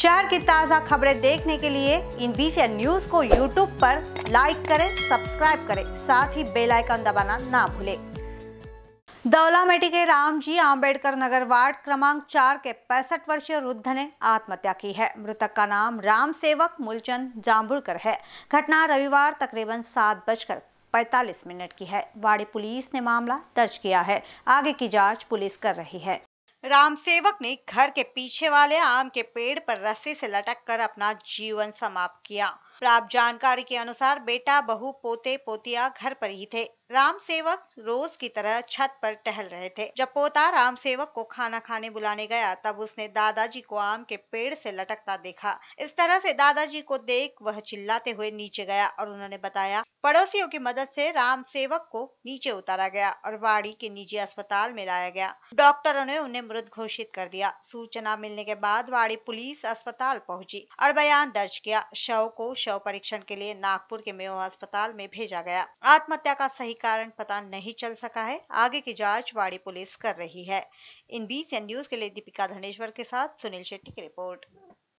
शहर की ताज़ा खबरें देखने के लिए इन बीसी न्यूज को यूट्यूब पर लाइक करें सब्सक्राइब करें साथ ही बेल आइकन दबाना ना भूलें दौलामेटी के रामजी आम्बेडकर नगर वार्ड क्रमांक चार के पैंसठ वर्षीय वृद्ध ने आत्महत्या की है मृतक का नाम राम सेवक मूलचंद जाम्बुड़कर है घटना रविवार तकरीबन सात बजकर पैतालीस मिनट की है वाड़ी पुलिस ने मामला दर्ज किया है आगे की जांच पुलिस कर रही है रामसेवक ने घर के पीछे वाले आम के पेड़ पर रस्सी से लटक कर अपना जीवन समाप्त किया प्राप्त जानकारी के अनुसार बेटा बहू पोते पोतिया घर पर ही थे राम सेवक रोज की तरह छत पर टहल रहे थे जब पोता राम सेवक को खाना खाने बुलाने गया तब उसने दादाजी को आम के पेड़ से लटकता देखा इस तरह से दादाजी को देख वह चिल्लाते हुए नीचे गया और उन्होंने बताया पड़ोसियों की मदद से राम सेवक को नीचे उतारा गया और वाड़ी के निजी अस्पताल में लाया गया डॉक्टरों ने उन्हें मृत घोषित कर दिया सूचना मिलने के बाद वाड़ी पुलिस अस्पताल पहुंची और बयान दर्ज किया शव को शव शव परीक्षण के लिए नागपुर के मेयो अस्पताल में भेजा गया आत्महत्या का सही कारण पता नहीं चल सका है आगे की जाँच वाड़ी पुलिस कर रही है इन बीस न्यूज के लिए दीपिका धनेश्वर के साथ सुनील शेट्टी की रिपोर्ट